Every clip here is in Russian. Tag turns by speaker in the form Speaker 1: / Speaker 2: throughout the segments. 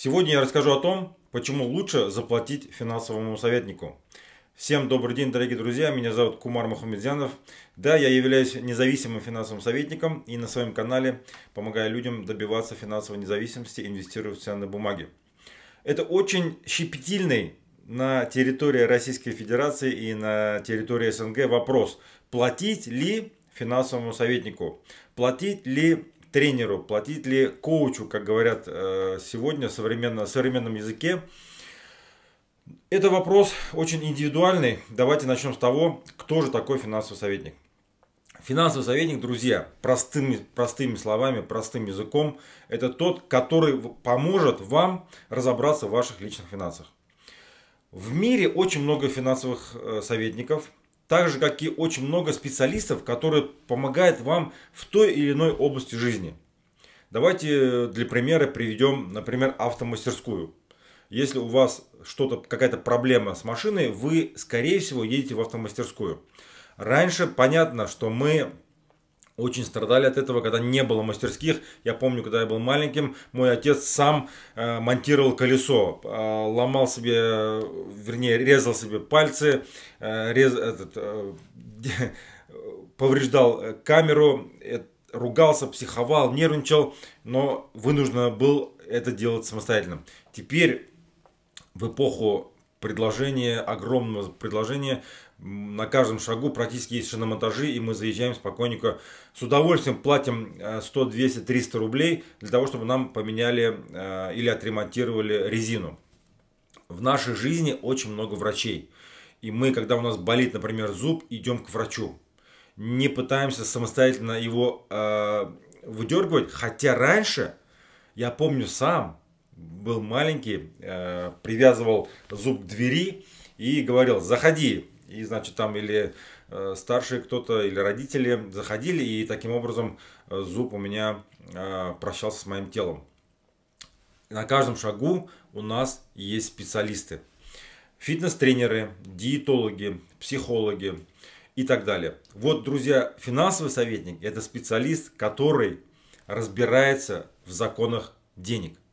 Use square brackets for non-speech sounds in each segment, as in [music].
Speaker 1: Сегодня я расскажу о том, почему лучше заплатить финансовому советнику. Всем добрый день, дорогие друзья. Меня зовут Кумар Мухамедзянов. Да, я являюсь независимым финансовым советником и на своем канале помогаю людям добиваться финансовой независимости, инвестируя в ценные бумаги. Это очень щепетильный на территории Российской Федерации и на территории СНГ вопрос, платить ли финансовому советнику, платить ли тренеру, платить ли коучу, как говорят э, сегодня в в современном языке. Это вопрос очень индивидуальный. Давайте начнем с того, кто же такой финансовый советник. Финансовый советник, друзья, простыми, простыми словами, простым языком, это тот, который поможет вам разобраться в ваших личных финансах. В мире очень много финансовых э, советников – так же как и очень много специалистов, которые помогают вам в той или иной области жизни. Давайте э, для примера приведем, например, автомастерскую. Если у вас что-то, какая-то проблема с машиной, вы, скорее всего, едете в автомастерскую. Раньше понятно, что мы очень страдали от этого, когда не было мастерских. Я помню, когда я был маленьким, мой отец сам э, монтировал колесо, э, ломал себе, э, вернее, резал себе пальцы, э, рез, этот, э, [laughs] повреждал э, камеру, э, ругался, психовал, нервничал, но вынужден был это делать самостоятельно. Теперь в эпоху предложения, огромного предложения, на каждом шагу практически есть шиномонтажи, и мы заезжаем спокойненько, с удовольствием платим 100, 200, 300 рублей для того, чтобы нам поменяли э, или отремонтировали резину. В нашей жизни очень много врачей. И мы, когда у нас болит, например, зуб, идем к врачу. Не пытаемся самостоятельно его э, выдергивать. Хотя раньше, я помню сам, был маленький, э, привязывал зуб к двери и говорил, заходи, и, значит, там или э, старшие кто-то, или родители заходили, и таким образом э, зуб у меня э, прощался с моим телом. На каждом шагу у нас есть специалисты. Фитнес-тренеры, диетологи, психологи и так далее. Вот, друзья, финансовый советник – это специалист, который разбирается в законах денег –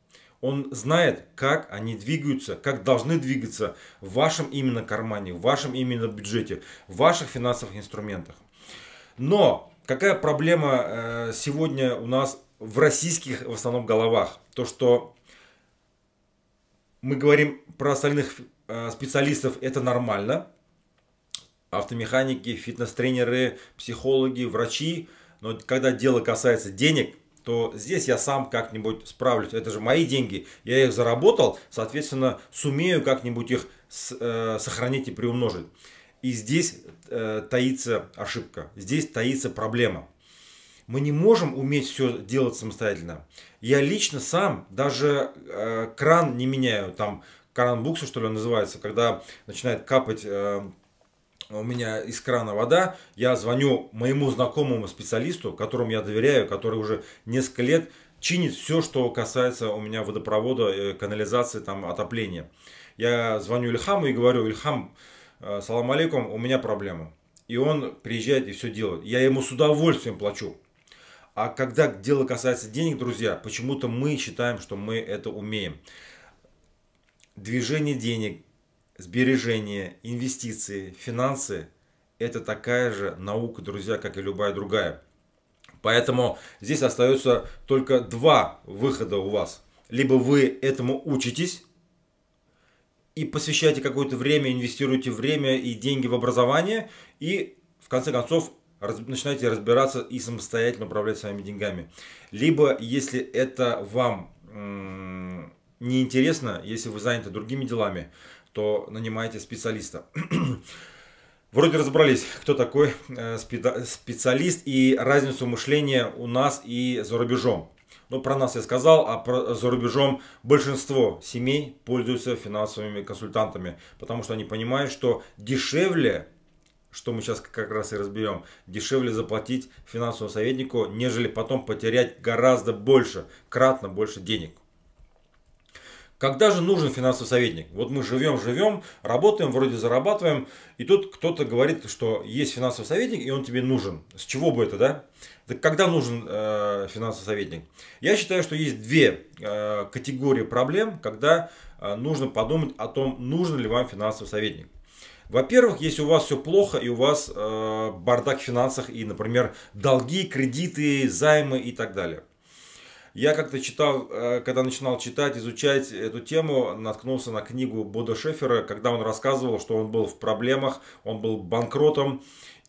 Speaker 1: он знает, как они двигаются, как должны двигаться в вашем именно кармане, в вашем именно бюджете, в ваших финансовых инструментах. Но какая проблема э, сегодня у нас в российских в основном головах? То, что мы говорим про остальных э, специалистов, это нормально. Автомеханики, фитнес-тренеры, психологи, врачи. Но когда дело касается денег – то здесь я сам как-нибудь справлюсь. Это же мои деньги, я их заработал, соответственно, сумею как-нибудь их э, сохранить и приумножить. И здесь э, таится ошибка, здесь таится проблема. Мы не можем уметь все делать самостоятельно. Я лично сам даже э, кран не меняю, там кран букса, что ли, называется, когда начинает капать у меня из крана вода, я звоню моему знакомому специалисту, которому я доверяю, который уже несколько лет чинит все, что касается у меня водопровода, э, канализации, там, отопления. Я звоню Ильхаму и говорю, Ильхам, э, салам алейкум, у меня проблема. И он приезжает и все делает. Я ему с удовольствием плачу. А когда дело касается денег, друзья, почему-то мы считаем, что мы это умеем. Движение денег, сбережения, инвестиции, финансы – это такая же наука, друзья, как и любая другая. Поэтому здесь остается только два выхода у вас. Либо вы этому учитесь и посвящаете какое-то время, инвестируете время и деньги в образование, и в конце концов раз, начинаете разбираться и самостоятельно управлять своими деньгами. Либо, если это вам неинтересно, если вы заняты другими делами, то нанимайте специалиста. [clears throat] Вроде разобрались, кто такой э, специалист и разницу мышления у нас и за рубежом. Но ну, про нас я сказал, а про, за рубежом большинство семей пользуются финансовыми консультантами, потому что они понимают, что дешевле, что мы сейчас как раз и разберем, дешевле заплатить финансовому советнику, нежели потом потерять гораздо больше, кратно больше денег. Когда же нужен финансовый советник? Вот мы живем, живем, работаем, вроде зарабатываем, и тут кто-то говорит, что есть финансовый советник, и он тебе нужен. С чего бы это, да? Так когда нужен э, финансовый советник? Я считаю, что есть две э, категории проблем, когда э, нужно подумать о том, нужен ли вам финансовый советник. Во-первых, если у вас все плохо и у вас э, бардак в финансах и, например, долги, кредиты, займы и так далее – я как-то читал, э, когда начинал читать, изучать эту тему, наткнулся на книгу Бода Шефера, когда он рассказывал, что он был в проблемах, он был банкротом.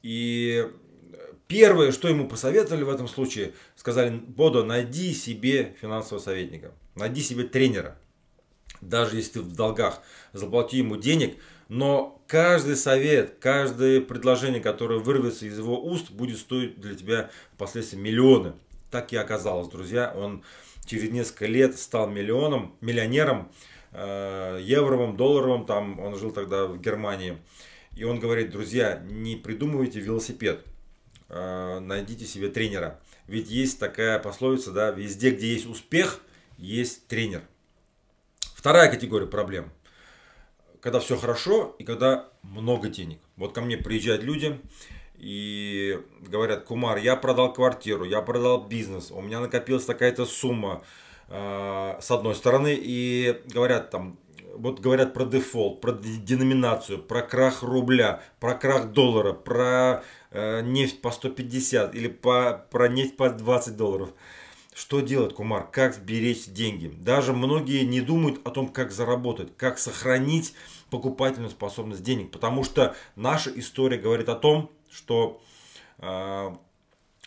Speaker 1: И первое, что ему посоветовали в этом случае, сказали, Бодо, найди себе финансового советника, найди себе тренера. Даже если ты в долгах, заплати ему денег, но каждый совет, каждое предложение, которое вырвется из его уст, будет стоить для тебя впоследствии миллионы. Так и оказалось, друзья. Он через несколько лет стал миллионом, миллионером, э, евровым, долларовым. Там он жил тогда в Германии. И он говорит, друзья, не придумывайте велосипед, э, найдите себе тренера. Ведь есть такая пословица, да, везде, где есть успех, есть тренер. Вторая категория проблем. Когда все хорошо и когда много денег. Вот ко мне приезжают люди, и говорят, Кумар, я продал квартиру, я продал бизнес, у меня накопилась такая-то сумма, э, с одной стороны, и говорят там, вот говорят про дефолт, про деноминацию, про крах рубля, про крах доллара, про э, нефть по 150 или по, про нефть по 20 долларов. Что делать, Кумар? Как сберечь деньги? Даже многие не думают о том, как заработать, как сохранить покупательную способность денег, потому что наша история говорит о том, что а,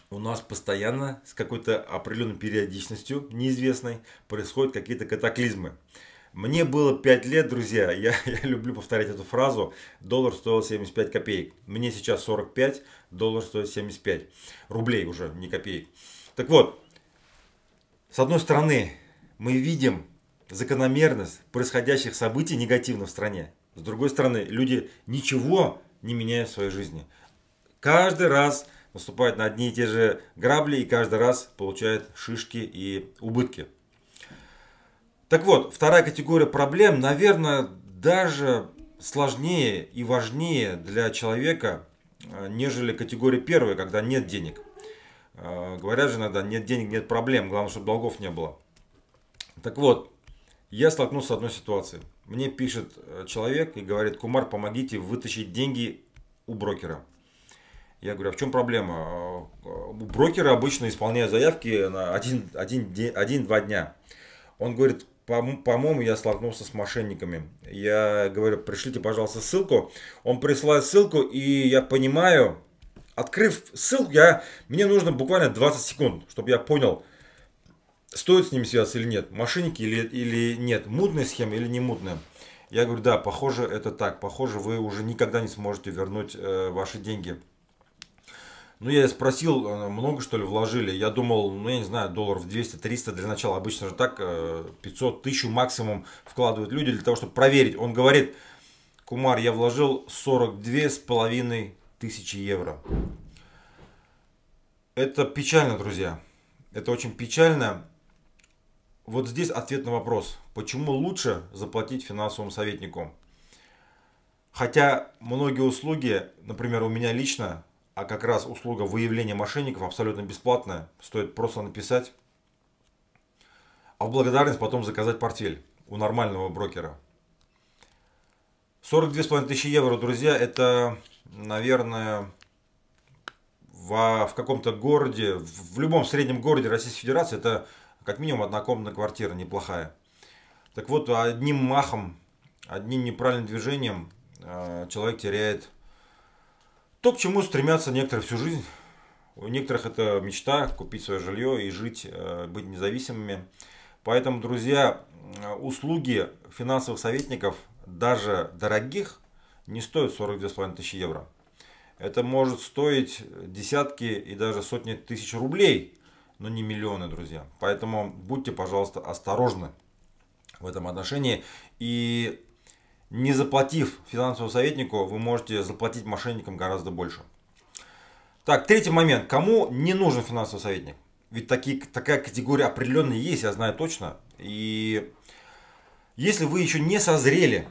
Speaker 1: у нас постоянно с какой-то определенной периодичностью, неизвестной, происходят какие-то катаклизмы. Мне было 5 лет, друзья, [laughs] я, я люблю повторять эту фразу, доллар стоил 75 копеек. Мне сейчас 45, доллар стоит 75 рублей уже, не копеек. Так вот, с одной стороны, мы видим закономерность происходящих событий негативно в стране. С другой стороны, люди ничего не меняют в своей жизни. Каждый раз наступает на одни и те же грабли и каждый раз получает шишки и убытки. Так вот, вторая категория проблем, наверное, даже сложнее и важнее для человека, э, нежели категория первая, когда нет денег. Э, говорят же иногда, нет денег, нет проблем, главное, чтобы долгов не было. Так вот, я столкнулся с одной ситуацией. Мне пишет э, человек и говорит, Кумар, помогите вытащить деньги у брокера. Я говорю, а в чем проблема? Э, брокеры обычно исполняют заявки на один, один, один-два дня. Он говорит, по-моему, я столкнулся с мошенниками. Я говорю, пришлите, пожалуйста, ссылку. Он присылает ссылку, и я понимаю, открыв ссылку, я, мне нужно буквально 20 секунд, чтобы я понял, стоит с ним связаться или нет, мошенники или, или нет, мутная схема или не мутная. Я говорю, да, похоже, это так, похоже, вы уже никогда не сможете вернуть э, ваши деньги. Ну, я спросил, много что ли вложили? Я думал, ну, я не знаю, долларов 200-300 для начала. Обычно же так 500 э, тысяч максимум вкладывают люди для того, чтобы проверить. Он говорит, Кумар, я вложил 42 с половиной тысячи евро. Это печально, друзья. Это очень печально. Вот здесь ответ на вопрос, почему лучше заплатить финансовому советнику? Хотя многие услуги, например, у меня лично, а как раз услуга выявления мошенников абсолютно бесплатная. Стоит просто написать. А в благодарность потом заказать портфель у нормального брокера. 42,5 тысячи евро, друзья, это, наверное, во, в каком-то городе, в, в любом среднем городе Российской Федерации, это как минимум однокомнатная квартира неплохая. Так вот, одним махом, одним неправильным движением э, человек теряет то, к чему стремятся некоторые всю жизнь. У некоторых это мечта купить свое жилье и жить, э, быть независимыми. Поэтому, друзья, э, услуги финансовых советников, даже дорогих, не стоят 42,5 тысячи евро. Это может стоить десятки и даже сотни тысяч рублей, но не миллионы, друзья. Поэтому будьте, пожалуйста, осторожны в этом отношении. И не заплатив финансовому советнику, вы можете заплатить мошенникам гораздо больше. Так, третий момент. Кому не нужен финансовый советник? Ведь такие, такая категория определенная есть, я знаю точно. И если вы еще не созрели,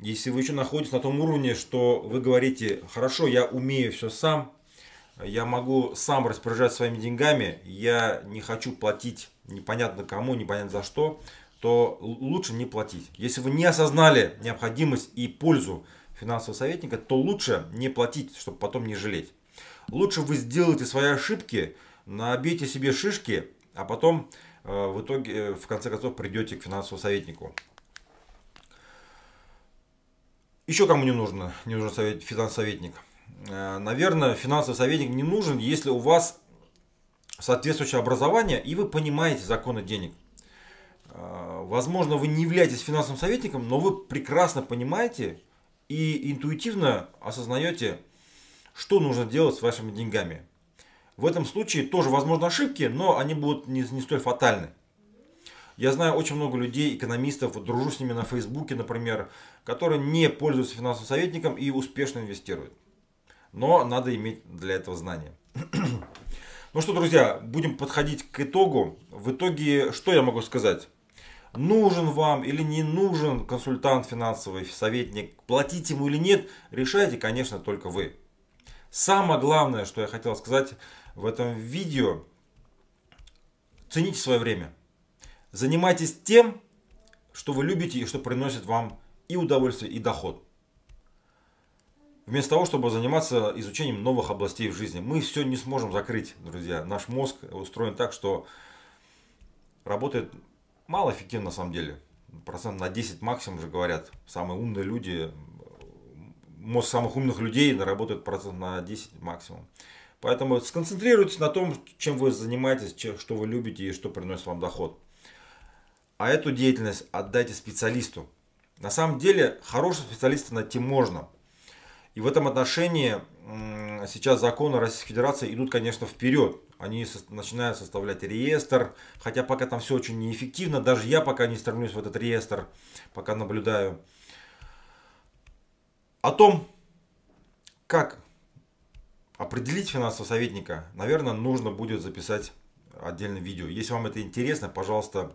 Speaker 1: если вы еще находитесь на том уровне, что вы говорите, хорошо, я умею все сам, я могу сам распоряжаться своими деньгами, я не хочу платить непонятно кому, непонятно за что, то лучше не платить. Если вы не осознали необходимость и пользу финансового советника, то лучше не платить, чтобы потом не жалеть. Лучше вы сделаете свои ошибки, набейте себе шишки, а потом э, в итоге, э, в конце концов, придете к финансовому советнику. Еще кому не нужно, не нужен совет, финансовый советник? Э, наверное, финансовый советник не нужен, если у вас соответствующее образование и вы понимаете законы денег. А, возможно, вы не являетесь финансовым советником, но вы прекрасно понимаете и интуитивно осознаете, что нужно делать с вашими деньгами. В этом случае тоже возможны ошибки, но они будут не, не столь фатальны. Я знаю очень много людей, экономистов, вот дружу с ними на Фейсбуке, например, которые не пользуются финансовым советником и успешно инвестируют. Но надо иметь для этого знания. [clears throat] ну что, друзья, будем подходить к итогу. В итоге, что я могу сказать? нужен вам или не нужен консультант финансовый, советник, платить ему или нет, решайте, конечно, только вы. Самое главное, что я хотел сказать в этом видео, цените свое время. Занимайтесь тем, что вы любите и что приносит вам и удовольствие, и доход. Вместо того, чтобы заниматься изучением новых областей в жизни, мы все не сможем закрыть, друзья. Наш мозг устроен так, что работает Мало эффективно на самом деле. Процент на 10 максимум же говорят. Самые умные люди, мозг самых умных людей работает процент на 10 максимум. Поэтому сконцентрируйтесь на том, чем вы занимаетесь, чем, что вы любите и что приносит вам доход. А эту деятельность отдайте специалисту. На самом деле, хорошего специалиста найти можно – и в этом отношении сейчас законы Российской Федерации идут, конечно, вперед. Они со начинают составлять реестр, хотя пока там все очень неэффективно. Даже я пока не стремлюсь в этот реестр, пока наблюдаю. О том, как определить финансового советника, наверное, нужно будет записать отдельное видео. Если вам это интересно, пожалуйста,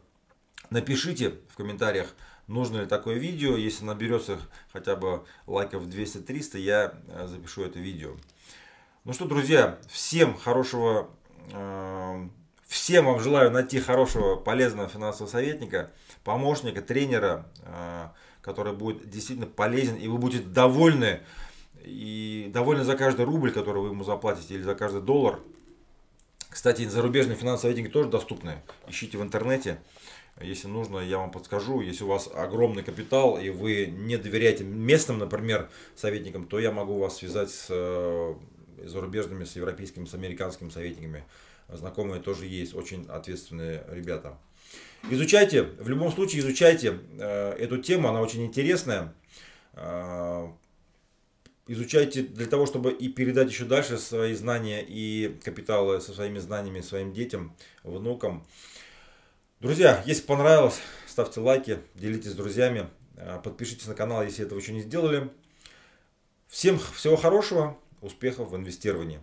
Speaker 1: напишите в комментариях нужно ли такое видео. Если наберется хотя бы лайков 200-300, я э, запишу это видео. Ну что, друзья, всем хорошего, э, всем вам желаю найти хорошего, полезного финансового советника, помощника, тренера, э, который будет действительно полезен, и вы будете довольны, и довольны за каждый рубль, который вы ему заплатите, или за каждый доллар. Кстати, зарубежные финансовые рейтинги тоже доступны. Ищите в интернете. Если нужно, я вам подскажу. Если у вас огромный капитал и вы не доверяете местным, например, советникам, то я могу вас связать с э, зарубежными, с европейскими, с американскими советниками. Знакомые тоже есть, очень ответственные ребята. Изучайте, в любом случае изучайте э, эту тему, она очень интересная. Э, изучайте для того, чтобы и передать еще дальше свои знания и капиталы со своими знаниями своим детям, внукам. Друзья, если понравилось, ставьте лайки, делитесь с друзьями, э, подпишитесь на канал, если этого еще не сделали. Всем всего хорошего, успехов в инвестировании.